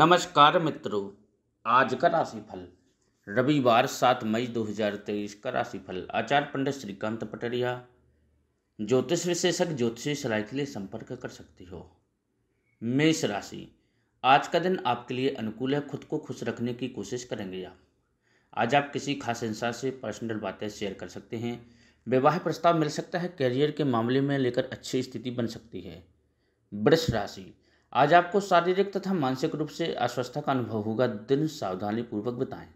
नमस्कार मित्रों आज का राशिफल रविवार सात मई 2023 का राशिफल आचार्य पंडित श्रीकांत पटरिया ज्योतिष विशेषक ज्योतिषी सलाह के लिए संपर्क कर सकती हो मेष राशि आज का दिन आपके लिए अनुकूल है खुद को खुश रखने की कोशिश करेंगे आप आज आप किसी खास इंसान से पर्सनल बातें शेयर कर सकते हैं विवाह प्रस्ताव मिल सकता है करियर के मामले में लेकर अच्छी स्थिति बन सकती है वृक्ष राशि आज आपको शारीरिक तथा मानसिक रूप से अस्वस्थता का अनुभव होगा दिन सावधानी पूर्वक बताएं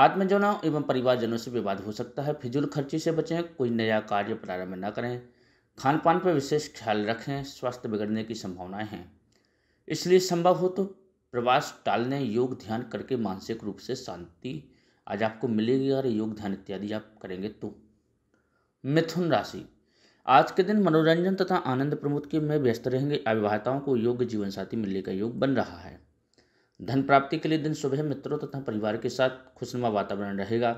आत्मजनों एवं परिवारजनों से विवाद हो सकता है फिजूल खर्ची से बचें कोई नया कार्य प्रारंभ न करें खान पान पर विशेष ख्याल रखें स्वास्थ्य बिगड़ने की संभावनाएं हैं इसलिए संभव हो तो प्रवास टालने योग ध्यान करके मानसिक रूप से शांति आज आपको मिलेगी और योग ध्यान इत्यादि आप करेंगे तो मिथुन राशि आज के दिन मनोरंजन तथा आनंद प्रमोद के में व्यस्त रहेंगे अविवाहताओं को योग्य जीवन साथी मिलने का योग बन रहा है धन प्राप्ति के लिए दिन सुबह मित्रों तथा परिवार के साथ खुशनुमा वातावरण रहेगा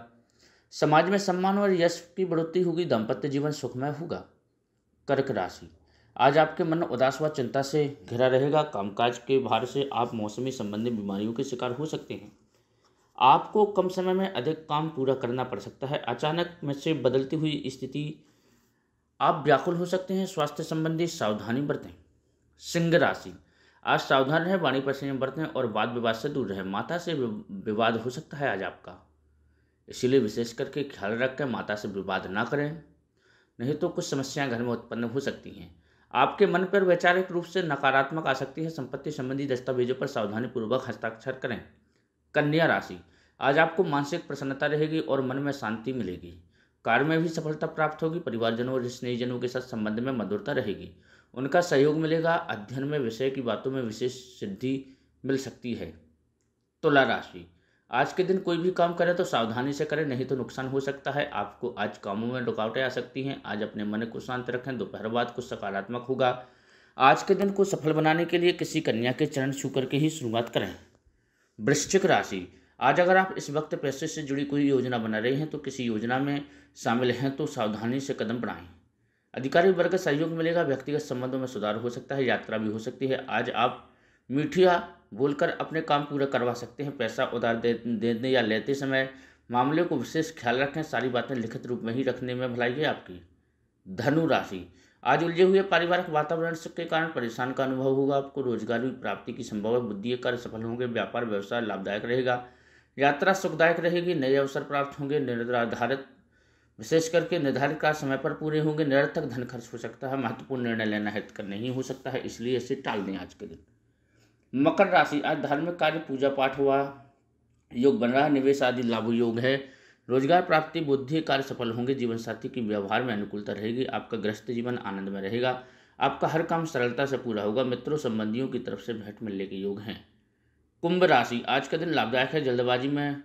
समाज में सम्मान और यश की बढ़ोतरी होगी दाम्पत्य जीवन सुखमय होगा कर्क राशि आज आपके मन उदास व चिंता से घिरा रहेगा कामकाज के भार से आप मौसमी संबंधी बीमारियों के शिकार हो सकते हैं आपको कम समय में अधिक काम पूरा करना पड़ सकता है अचानक में से बदलती हुई स्थिति आप व्याकुल हो सकते हैं स्वास्थ्य संबंधी सावधानी बरतें सिंह राशि आज सावधान रहें वाणी पर संयम बरतें और वाद विवाद से दूर रहें माता से विवाद हो सकता है आज आपका इसीलिए विशेष करके ख्याल रखकर माता से विवाद ना करें नहीं तो कुछ समस्याएं घर में उत्पन्न हो सकती हैं आपके मन पर वैचारिक रूप से नकारात्मक आ सकती है संपत्ति संबंधी दस्तावेजों पर सावधानी पूर्वक हस्ताक्षर करें कन्या राशि आज आपको मानसिक प्रसन्नता रहेगी और मन में शांति मिलेगी कार्य में भी सफलता प्राप्त होगी परिवारजनों और स्नेहीजनों के साथ संबंध में मधुरता रहेगी उनका सहयोग मिलेगा अध्ययन में विषय की बातों में विशेष सिद्धि मिल सकती है तुला राशि आज के दिन कोई भी काम करें तो सावधानी से करें नहीं तो नुकसान हो सकता है आपको आज कामों में रुकावटें आ सकती हैं आज अपने मन को शांत रखें दोपहर बाद कुछ सकारात्मक होगा आज के दिन को सफल बनाने के लिए किसी कन्या के चरण छू करके ही शुरुआत करें वृश्चिक राशि आज अगर आप इस वक्त पैसे से जुड़ी कोई योजना बना रहे हैं तो किसी योजना में शामिल हैं तो सावधानी से कदम बढ़ाएं अधिकारी वर्ग का सहयोग मिलेगा व्यक्तिगत संबंधों में सुधार हो सकता है यात्रा भी हो सकती है आज आप मीठिया बोलकर अपने काम पूरा करवा सकते हैं पैसा उधार दे, देने या लेते समय मामले को विशेष ख्याल रखें सारी बातें लिखित रूप में ही रखने में भलाई है आपकी धनु राशि आज उलझे हुए पारिवारिक वातावरण के कारण परेशान का अनुभव होगा आपको रोजगार भी प्राप्ति की संभव है बुद्धि कार्य सफल होंगे व्यापार व्यवसाय लाभदायक रहेगा यात्रा सुखदायक रहेगी नए अवसर प्राप्त होंगे निर्धारित विशेष करके निर्धारित कार्य समय पर पूरे होंगे निरर्थक धन खर्च हो सकता है महत्वपूर्ण निर्णय लेना हित कर नहीं हो सकता है इसलिए इसे टाल दें आज के दिन मकर राशि आज धार्मिक कार्य पूजा पाठ हुआ योग बन रहा निवेश आदि लाभ योग है रोजगार प्राप्ति बुद्धि कार्य सफल होंगे जीवन साथी की व्यवहार में अनुकूलता रहेगी आपका ग्रस्त जीवन आनंद में रहेगा आपका हर काम सरलता से पूरा होगा मित्रों संबंधियों की तरफ से भेंट मिलने के योग हैं कुंभ राशि आज का दिन लाभदायक है जल्दबाजी में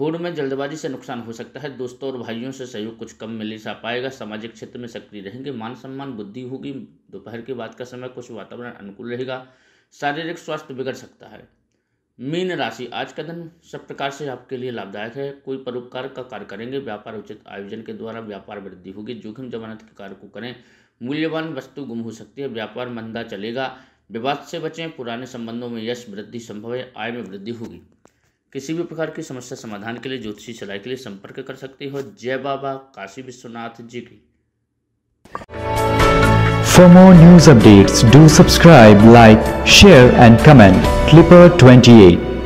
होड़ में जल्दबाजी से नुकसान हो सकता है दोस्तों और भाइयों से सहयोग कुछ कम मिल सा पाएगा सामाजिक क्षेत्र में सक्रिय रहेंगे मान सम्मान बुद्धि होगी दोपहर के बाद का समय कुछ वातावरण अनुकूल रहेगा शारीरिक स्वास्थ्य बिगड़ सकता है मीन राशि आज का दिन सब प्रकार से आपके लिए लाभदायक है कोई परोपकार का कार्य करेंगे व्यापार उचित आयोजन के द्वारा व्यापार वृद्धि होगी जोखिम जमानत के कार्य को करें मूल्यवान वस्तु गुम हो सकती है व्यापार मंदा चलेगा विवाद से बचें पुराने संबंधों में यश वृद्धि संभव है आय में वृद्धि होगी किसी भी प्रकार की समस्या समाधान के लिए ज्योतिषी सलाह के लिए संपर्क कर सकते हो जय बाबा काशी विश्वनाथ जी की For more news updates, do subscribe, like, share and comment. Clipper 28